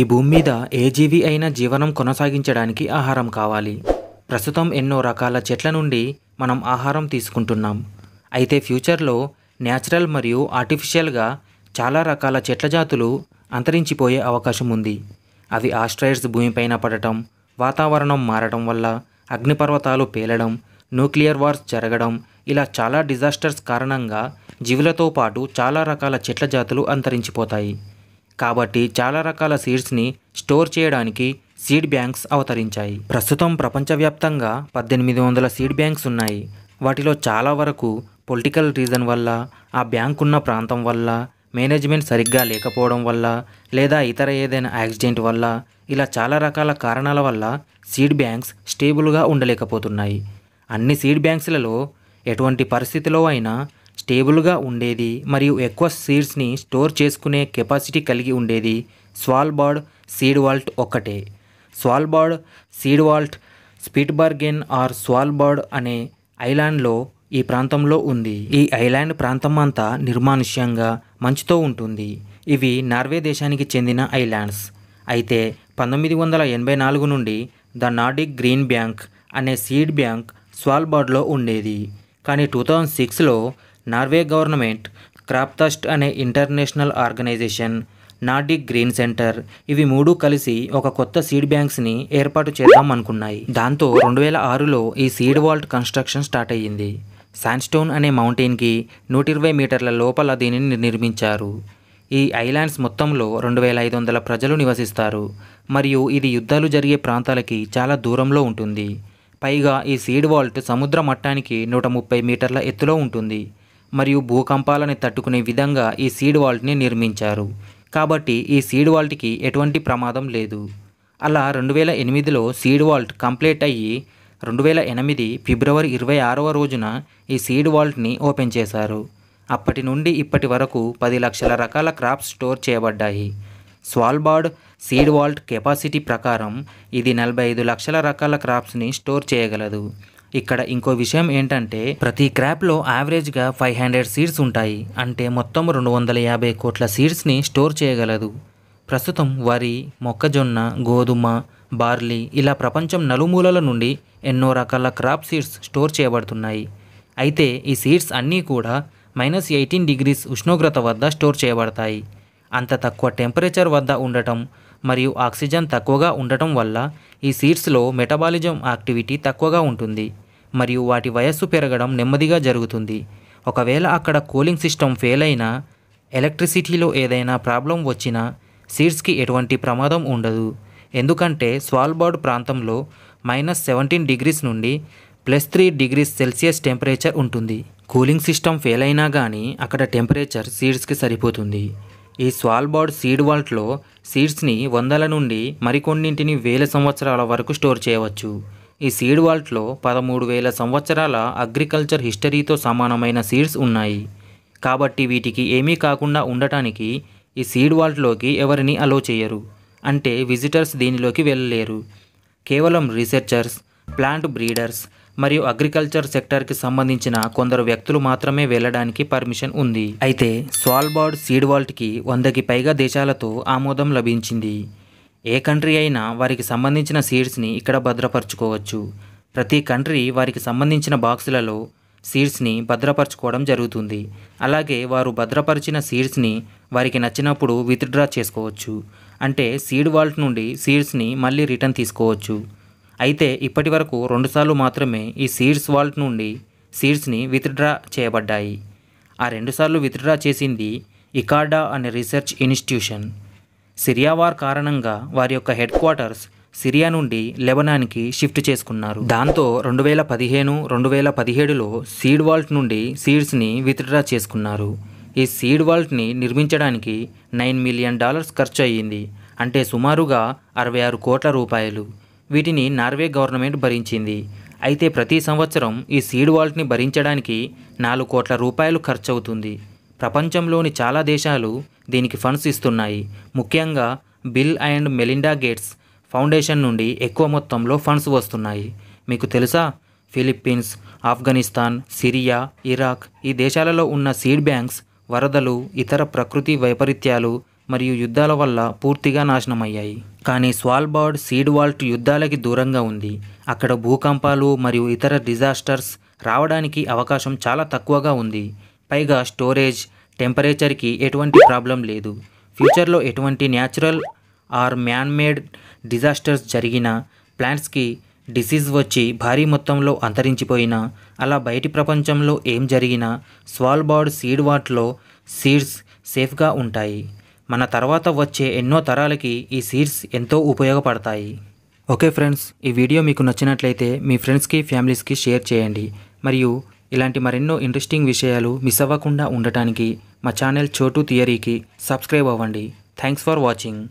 ఈ భూమి మీద ఏ జీవి అయినా జీవనం కొనసాగించడానికి ఆహారం కావాలి ప్రస్తుతం ఎన్నో రకాల చెట్ల నుండి మనం ఆహారం తీసుకుంటున్నాం అయితే ఫ్యూచర్లో న్యాచురల్ మరియు ఆర్టిఫిషియల్గా చాలా రకాల చెట్ల జాతులు అంతరించిపోయే అవకాశం ఉంది అవి ఆస్ట్రాయిడ్స్ భూమిపైన పడటం వాతావరణం మారడం వల్ల అగ్నిపర్వతాలు పేలడం న్యూక్లియర్ వార్స్ జరగడం ఇలా చాలా డిజాస్టర్స్ కారణంగా జీవులతో పాటు చాలా రకాల చెట్ల జాతులు అంతరించిపోతాయి కాబట్టి చాలా రకాల సీడ్స్ని స్టోర్ చేయడానికి సీడ్ బ్యాంక్స్ అవతరించాయి ప్రస్తుతం ప్రపంచవ్యాప్తంగా పద్దెనిమిది వందల సీడ్ బ్యాంక్స్ ఉన్నాయి వాటిలో చాలా వరకు పొలిటికల్ రీజన్ వల్ల ఆ బ్యాంక్ ఉన్న ప్రాంతం వల్ల మేనేజ్మెంట్ సరిగ్గా లేకపోవడం వల్ల లేదా ఇతర ఏదైనా యాక్సిడెంట్ వల్ల ఇలా చాలా రకాల కారణాల వల్ల సీడ్ బ్యాంక్స్ స్టేబుల్గా ఉండలేకపోతున్నాయి అన్ని సీడ్ బ్యాంక్స్లలో ఎటువంటి పరిస్థితిలో అయినా స్టేబుల్గా ఉండేది మరియు ఎక్కువ సీడ్స్ని స్టోర్ చేసుకునే కెపాసిటీ కలిగి ఉండేది స్వాల్బార్డ్ సీడ్ వాల్ట్ ఒక్కటే Svalbard seed vault Spitsbergen or Svalbard అనే ఐలాండ్లో ఈ ప్రాంతంలో ఉంది ఈ ఐలాండ్ ప్రాంతం అంతా నిర్మానుష్యంగా మంచుతో ఉంటుంది ఇవి నార్వే దేశానికి చెందిన ఐలాండ్స్ అయితే పంతొమ్మిది వందల ఎనభై నాలుగు నుండి ద నాడిక్ గ్రీన్ బ్యాంక్ అనే సీడ్ బ్యాంక్ స్వాల్బార్డ్లో ఉండేది కానీ టూ థౌజండ్ సిక్స్లో నార్వే గవర్నమెంట్ క్రాప్తస్ట్ అనే international organisation Nordic green centre ఇవి మూడు కలిసి ఒక కొత్త సీడ్ బ్యాంక్స్ని ఏర్పాటు చేద్దాం అనుకున్నాయి దాంతో రెండు వేల ఆరులో ఈ సీడ్ వాల్ట్ కన్స్ట్రక్షన్ స్టార్ట్ అయ్యింది శాండ్స్టోన్ అనే మౌంటైన్కి నూట ఇరవై మీటర్ల లోపల దీనిని నిర్మించారు ఈ ఐలాండ్స్ మొత్తంలో రెండు వేల ఐదు వందల ప్రజలు నివసిస్తారు మరియు ఇది యుద్ధాలు జరిగే ప్రాంతాలకి చాలా దూరంలో ఉంటుంది పైగా ఈ సీడ్ వాల్ట్ సముద్ర మట్టానికి నూట ముప్పై మీటర్ల ఎత్తులో ఉంటుంది మరియు భూకంపాలను తట్టుకునే విధంగా ఈ సీడ్ వాల్ట్ని నిర్మించారు కాబట్టి ఈ సీడ్ వాల్ట్కి ఎటువంటి ప్రమాదం లేదు అలా రెండు వేల ఎనిమిదిలో సీడ్ వాల్ట్ కంప్లీట్ అయ్యి రెండు వేల ఎనిమిది ఫిబ్రవరి ఇరవై ఆరవ రోజున ఈ సీడ్ వాల్ట్ని ఓపెన్ చేశారు అప్పటి నుండి ఇప్పటి వరకు పది లక్షల రకాల క్రాప్స్ స్టోర్ చేయబడ్డాయి స్వాల్బార్డ్ సీడ్ వాల్ట్ కెపాసిటీ ప్రకారం ఇది నలభై ఐదు లక్షల రకాల క్రాప్స్ని స్టోర్ చేయగలదు ఇక్కడ ఇంకో విషయం ఏంటంటే ప్రతి క్రాప్లో యావరేజ్గా ఫైవ్ హండ్రెడ్ సీడ్స్ ఉంటాయి అంటే మొత్తం రెండు వందల యాభై కోట్ల సీడ్స్ని స్టోర్ చేయగలదు ప్రస్తుతం వరి మొక్కజొన్న గోధుమ బార్లీ ఇలా ప్రపంచం నలుమూలల నుండి ఎన్నో రకాల క్రాప్ సీడ్స్ స్టోర్ చేయబడుతున్నాయి అయితే ఈ సీడ్స్ అన్నీ కూడా మైనస్ ఎయిటీన్ డిగ్రీస్ ఉష్ణోగ్రత వద్ద స్టోర్ చేయబడతాయి అంత తక్కువ టెంపరేచర్ వద్ద ఉండటం మరియు ఆక్సిజన్ తక్కువగా ఉండటం వల్ల ఈ సీడ్స్లో మెటబాలిజం యాక్టివిటీ తక్కువగా ఉంటుంది మరియు వాటి వయస్సు పెరగడం నెమ్మదిగా జరుగుతుంది ఒకవేళ అక్కడ కూలింగ్ సిస్టమ్ ఫెయిల్ అయినా ఎలక్ట్రిసిటీలో ఏదైనా ప్రాబ్లం వచ్చినా సీడ్స్కి ఎటువంటి ప్రమాదం ఉండదు ఎందుకంటే స్వాల్బార్డ్ ప్రాంతంలో మైనస్ సెవెంటీన్ డిగ్రీస్ నుండి plus three degrees Celsius temperature ఉంటుంది కూలింగ్ సిస్టమ్ ఫెయిల్ అయినా కానీ అక్కడ టెంపరేచర్ సీడ్స్కి సరిపోతుంది ఈ స్వాల్బార్డ్ సీడ్ వాల్ట్లో సీడ్స్ని వందల నుండి మరికొన్నింటిని వేల సంవత్సరాల వరకు స్టోర్ చేయవచ్చు ఈ సీడ్ వాల్ట్లో పదమూడు వేల సంవత్సరాల అగ్రికల్చర్ హిస్టరీతో సమానమైన సీడ్స్ ఉన్నాయి కాబట్టి వీటికి ఏమీ కాకుండా ఉండటానికి ఈ సీడ్ వాల్ట్లోకి ఎవరిని అలో చేయరు అంటే విజిటర్స్ దీనిలోకి వెళ్ళలేరు కేవలం రీసెర్చర్స్ ప్లాంట్ బ్రీడర్స్ మరియు అగ్రికల్చర్ సెక్టార్కి సంబంధించిన కొందరు వ్యక్తులు మాత్రమే వెళ్లడానికి పర్మిషన్ ఉంది అయితే స్వాల్బార్డ్ సీడ్ వాల్ట్కి వందకి పైగా దేశాలతో ఆమోదం లభించింది ఏ కంట్రీ అయినా వారికి సంబంధించిన సీడ్స్ని ఇక్కడ భద్రపరచుకోవచ్చు ప్రతి కంట్రీ వారికి సంబంధించిన బాక్సులలో సీడ్స్ని భద్రపరచుకోవడం జరుగుతుంది అలాగే వారు భద్రపరిచిన సీడ్స్ని వారికి నచ్చినప్పుడు విత్డ్రా చేసుకోవచ్చు అంటే సీడ్ వాల్ట్ నుండి సీడ్స్ని మళ్ళీ రిటర్న్ తీసుకోవచ్చు అయితే ఇప్పటి వరకు రెండుసార్లు మాత్రమే ఈ సీడ్స్ వాల్ట్ నుండి సీడ్స్ని విత్డ్రా చేయబడ్డాయి ఆ రెండుసార్లు విత్డ్రా చేసింది ఇకాడా అనే రీసెర్చ్ ఇన్స్టిట్యూషన్ సిరియా వార్ కారణంగా వారి యొక్క హెడ్ క్వార్టర్స్ సిరియా నుండి లెబనాన్కి షిఫ్ట్ చేసుకున్నారు దాంతో రెండు వేల పదిహేను రెండు వేల పదిహేడులో సీడ్ వాల్ట్ నుండి సీడ్స్ని విత్డ్రా చేసుకున్నారు ఈ సీడ్ వాల్ట్ని నిర్మించడానికి నైన్ మిలియన్ డాలర్స్ ఖర్చు అయ్యింది అంటే సుమారుగా అరవై ఆరు కోట్ల రూపాయలు వీటిని నార్వే గవర్నమెంట్ భరించింది అయితే ప్రతి సంవత్సరం ఈ సీడ్ వాల్ట్ని భరించడానికి నాలుగు కోట్ల రూపాయలు ఖర్చవుతుంది ప్రపంచంలోని చాలా దేశాలు దీనికి ఫండ్స్ ఇస్తున్నాయి ముఖ్యంగా Bill and Melinda Gates foundation నుండి ఎక్కువ మొత్తంలో ఫండ్స్ వస్తున్నాయి మీకు తెలుసా ఫిలిప్పీన్స్ ఆఫ్ఘనిస్తాన్ సిరియా ఇరాక్ ఈ దేశాలలో ఉన్న సీడ్ బ్యాంక్స్ వరదలు ఇతర ప్రకృతి వైపరీత్యాలు మరియు యుద్ధాల వల్ల పూర్తిగా నాశనమయ్యాయి కానీ స్వాల్బార్డ్ సీడ్ వాల్ట్ యుద్ధాలకి దూరంగా ఉంది అక్కడ భూకంపాలు మరియు ఇతర డిజాస్టర్స్ రావడానికి అవకాశం చాలా తక్కువగా ఉంది పైగా స్టోరేజ్ టెంపరేచర్కి ఎటువంటి ప్రాబ్లం లేదు ఫ్యూచర్లో ఎటువంటి న్యాచురల్ ఆర్ మ్యాన్మేడ్ డిజాస్టర్స్ జరిగిన ప్లాంట్స్కి డిసీజ్ వచ్చి భారీ మొత్తంలో అంతరించిపోయినా అలా బయటి ప్రపంచంలో ఏం జరిగినా స్వాల్బార్డ్ సీడ్ వాట్లో సీడ్స్ సేఫ్గా ఉంటాయి మన తర్వాత వచ్చే ఎన్నో తరాలకి ఈ సీడ్స్ ఎంతో ఉపయోగపడతాయి ఓకే ఫ్రెండ్స్ ఈ వీడియో మీకు నచ్చినట్లయితే మీ ఫ్రెండ్స్కి ఫ్యామిలీస్కి షేర్ చేయండి మరియు ఇలాంటి మరెన్నో ఇంట్రెస్టింగ్ విషయాలు మిస్ అవ్వకుండా ఉండటానికి మా ఛానల్ చోటు థియరీకి సబ్స్క్రైబ్ అవ్వండి థ్యాంక్స్ ఫర్ వాచింగ్